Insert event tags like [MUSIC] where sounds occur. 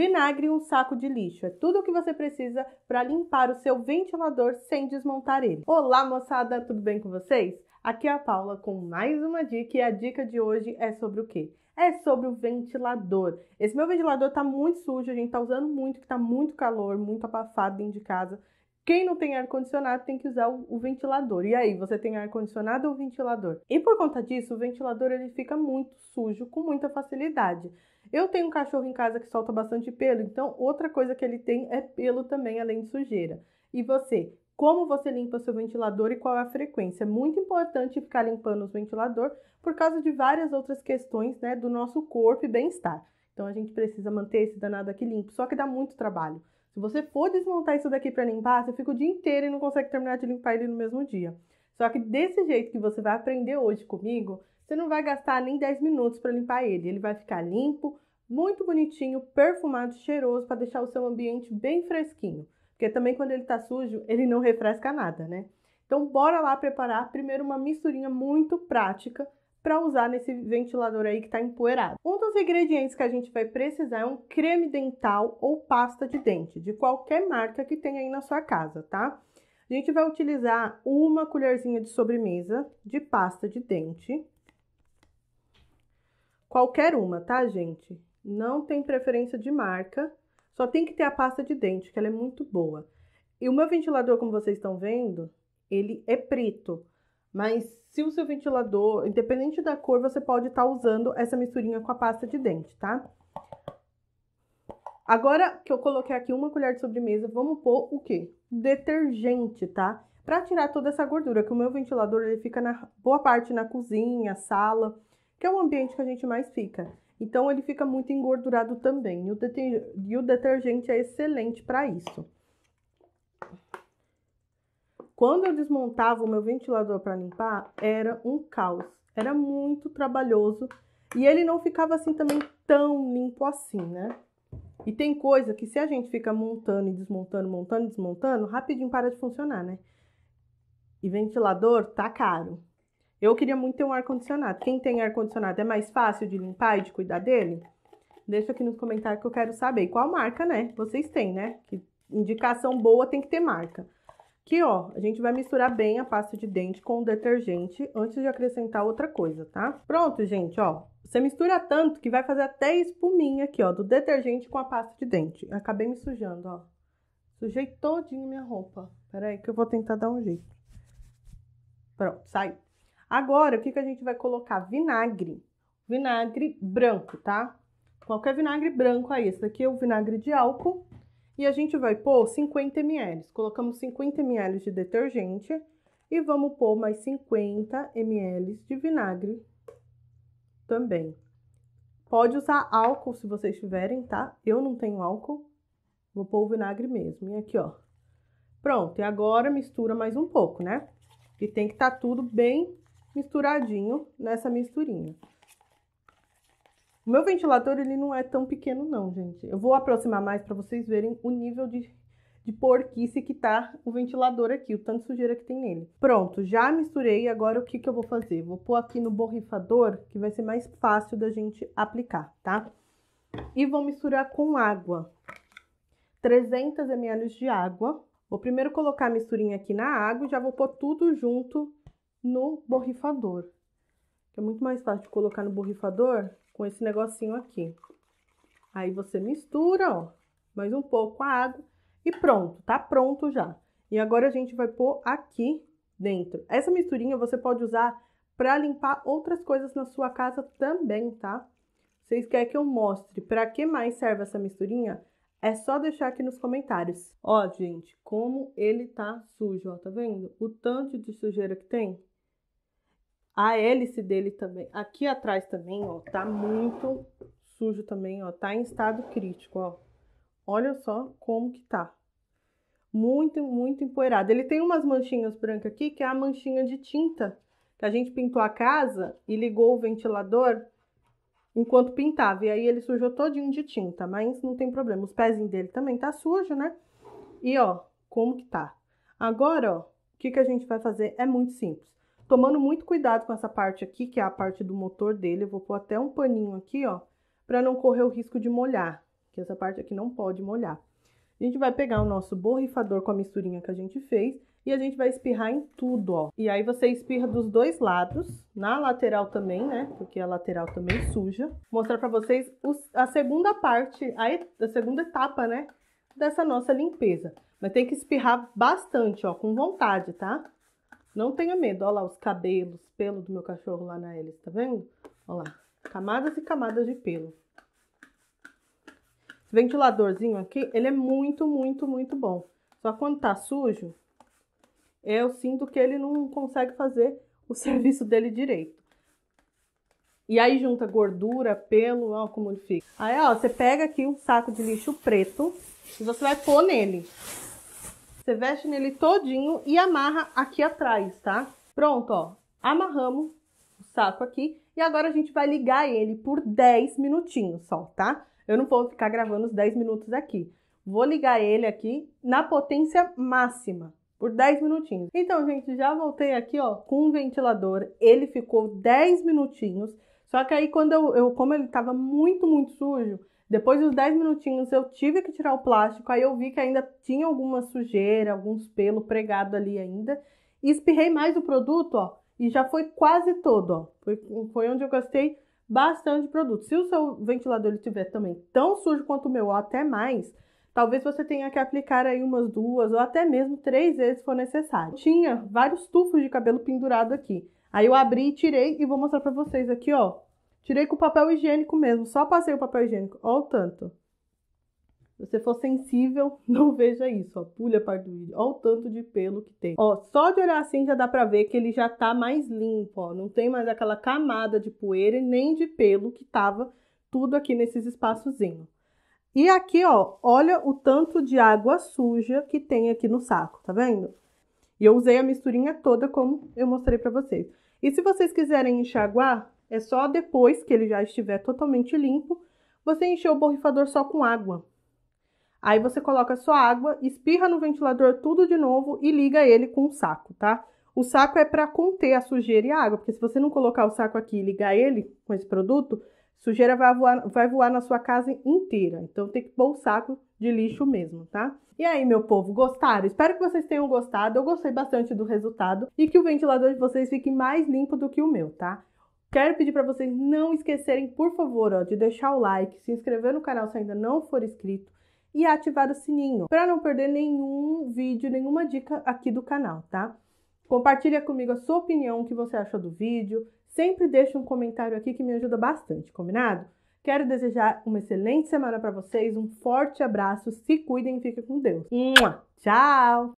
vinagre e um saco de lixo. É tudo o que você precisa para limpar o seu ventilador sem desmontar ele. Olá, moçada, tudo bem com vocês? Aqui é a Paula com mais uma dica e a dica de hoje é sobre o quê? É sobre o ventilador. Esse meu ventilador tá muito sujo, a gente tá usando muito, que tá muito calor, muito abafado dentro de casa. Quem não tem ar-condicionado tem que usar o, ventilador. E aí, você tem ar-condicionado ou ventilador? E por conta disso, o ventilador ele fica muito sujo com muita facilidade. Eu tenho um cachorro em casa que solta bastante pelo, então outra coisa que ele tem é pelo também, além de sujeira. E você? Como você limpa seu ventilador e qual é a frequência? É muito importante ficar limpando os ventilador por causa de várias outras questões né, do nosso corpo e bem-estar. Então a gente precisa manter esse danado aqui limpo, só que dá muito trabalho. Se você for desmontar isso daqui para limpar, você fica o dia inteiro e não consegue terminar de limpar ele no mesmo dia. Só que desse jeito que você vai aprender hoje comigo, você não vai gastar nem 10 minutos para limpar ele. Ele vai ficar limpo, muito bonitinho, perfumado, cheiroso para deixar o seu ambiente bem fresquinho. Porque também quando ele está sujo, ele não refresca nada, né? Então bora lá preparar primeiro uma misturinha muito prática para usar nesse ventilador aí que está empoeirado. Um dos ingredientes que a gente vai precisar é um creme dental ou pasta de dente, de qualquer marca que tenha aí na sua casa, tá? A gente vai utilizar uma colherzinha de sobremesa de pasta de dente, Qualquer uma, tá, gente? Não tem preferência de marca, só tem que ter a pasta de dente, que ela é muito boa. E o meu ventilador, como vocês estão vendo, ele é preto. Mas se o seu ventilador, independente da cor, você pode estar tá usando essa misturinha com a pasta de dente, tá? Agora que eu coloquei aqui uma colher de sobremesa, vamos pôr o quê? Detergente, tá? Para tirar toda essa gordura, que o meu ventilador ele fica na boa parte na cozinha, sala que é o ambiente que a gente mais fica. Então ele fica muito engordurado também. E o, deter... e o detergente é excelente para isso. Quando eu desmontava o meu ventilador para limpar, era um caos. Era muito trabalhoso e ele não ficava assim também tão limpo assim, né? E tem coisa que se a gente fica montando e desmontando, montando e desmontando, rapidinho para de funcionar, né? E ventilador tá caro. Eu queria muito ter um ar-condicionado. Quem tem ar-condicionado é mais fácil de limpar e de cuidar dele? Deixa aqui nos comentários que eu quero saber. Qual marca, né? Vocês têm, né? Que indicação boa tem que ter marca. Aqui, ó, a gente vai misturar bem a pasta de dente com o detergente antes de acrescentar outra coisa, tá? Pronto, gente, ó. Você mistura tanto que vai fazer até espuminha aqui, ó, do detergente com a pasta de dente. acabei me sujando, ó. Sujei todinho minha roupa. Pera aí que eu vou tentar dar um jeito. Pronto, sai. Agora, o que, que a gente vai colocar? Vinagre. Vinagre branco, tá? Qualquer vinagre branco aí. Esse daqui é o vinagre de álcool. E a gente vai pôr 50 ml. Colocamos 50 ml de detergente. E vamos pôr mais 50 ml de vinagre também. Pode usar álcool se vocês tiverem, tá? Eu não tenho álcool. Vou pôr o vinagre mesmo. E aqui, ó. Pronto. E agora mistura mais um pouco, né? E tem que estar tá tudo bem misturadinho nessa misturinha. O meu ventilador, ele não é tão pequeno não, gente. Eu vou aproximar mais para vocês verem o nível de, de porquice que tá o ventilador aqui, o tanto de sujeira que tem nele. Pronto, já misturei. Agora o que que eu vou fazer? Vou pôr aqui no borrifador, que vai ser mais fácil da gente aplicar, tá? E vou misturar com água. 300 ml de água. Vou primeiro colocar a misturinha aqui na água e já vou pôr tudo junto no borrifador. Que é muito mais fácil de colocar no borrifador com esse negocinho aqui. Aí você mistura, ó, mais um pouco a água e pronto, tá pronto já. E agora a gente vai pôr aqui dentro. Essa misturinha você pode usar para limpar outras coisas na sua casa também, tá? Vocês querem que eu mostre para que mais serve essa misturinha? É só deixar aqui nos comentários. Ó, gente, como ele tá sujo, ó, tá vendo? O tanto de sujeira que tem. A hélice dele também, aqui atrás também, ó, tá muito sujo também, ó, tá em estado crítico, ó. Olha só como que tá. Muito, muito empoeirado. Ele tem umas manchinhas brancas aqui, que é a manchinha de tinta, que a gente pintou a casa e ligou o ventilador enquanto pintava. E aí ele sujou todinho de tinta, mas não tem problema. Os pezinhos dele também tá sujo, né? E ó, como que tá. Agora, ó, o que, que a gente vai fazer é muito simples tomando muito cuidado com essa parte aqui, que é a parte do motor dele. Eu vou pôr até um paninho aqui, ó, para não correr o risco de molhar, que essa parte aqui não pode molhar. A gente vai pegar o nosso borrifador com a misturinha que a gente fez e a gente vai espirrar em tudo, ó. E aí você espirra dos dois lados, na lateral também, né? Porque a lateral também suja. Vou mostrar para vocês a segunda parte, a, a segunda etapa, né? Dessa nossa limpeza. Mas tem que espirrar bastante, ó, com vontade, tá? Não tenha medo. Olha lá os cabelos, pelo do meu cachorro lá na hélice, tá vendo? Olha lá. Camadas e camadas de pelo. Esse ventiladorzinho aqui, ele é muito, muito, muito bom. Só quando tá sujo, eu sinto que ele não consegue fazer o [LAUGHS] serviço dele direito. E aí junta gordura, pelo, ó como ele fica. Aí, ó, você pega aqui um saco de lixo preto e você vai pôr nele. Você veste nele todinho e amarra aqui atrás, tá? Pronto, ó. Amarramos o saco aqui e agora a gente vai ligar ele por 10 minutinhos só, tá? Eu não vou ficar gravando os 10 minutos aqui. Vou ligar ele aqui na potência máxima, por 10 minutinhos. Então, gente, já voltei aqui, ó, com o ventilador. Ele ficou 10 minutinhos. Só que aí, quando eu, eu como ele tava muito, muito sujo, depois dos 10 minutinhos eu tive que tirar o plástico, aí eu vi que ainda tinha alguma sujeira, alguns pelo pregado ali ainda. E espirrei mais o produto, ó, e já foi quase todo, ó. Foi, foi onde eu gastei bastante produto. Se o seu ventilador estiver também tão sujo quanto o meu, ou até mais, talvez você tenha que aplicar aí umas duas ou até mesmo três vezes se for necessário. tinha vários tufos de cabelo pendurado aqui. Aí eu abri e tirei e vou mostrar para vocês aqui, ó, Tirei com papel higiênico mesmo, só passei o papel higiênico. Olha o tanto. Se você for sensível, [LAUGHS] não veja isso, ó. Pulha parduíde. Olha o tanto de pelo que tem. Ó, só de olhar assim já dá pra ver que ele já tá mais limpo, ó. Não tem mais aquela camada de poeira e nem de pelo que tava tudo aqui nesses espaçozinhos. E aqui, ó, olha o tanto de água suja que tem aqui no saco, tá vendo? E eu usei a misturinha toda como eu mostrei pra vocês. E se vocês quiserem enxaguar, é só depois que ele já estiver totalmente limpo, você encher o borrifador só com água. Aí você coloca sua água, espirra no ventilador tudo de novo e liga ele com um saco, tá? O saco é para conter a sujeira e a água, porque se você não colocar o saco aqui e ligar ele com esse produto, sujeira vai voar, vai voar na sua casa inteira. Então tem que pôr o saco de lixo mesmo, tá? E aí, meu povo, gostaram? Espero que vocês tenham gostado. Eu gostei bastante do resultado e que o ventilador de vocês fique mais limpo do que o meu, tá? Quero pedir para vocês não esquecerem, por favor, ó, de deixar o like, se inscrever no canal se ainda não for inscrito e ativar o sininho para não perder nenhum vídeo, nenhuma dica aqui do canal, tá? Compartilha comigo a sua opinião, o que você achou do vídeo. Sempre deixa um comentário aqui que me ajuda bastante, combinado? Quero desejar uma excelente semana para vocês, um forte abraço, se cuidem e fiquem com Deus. Tchau!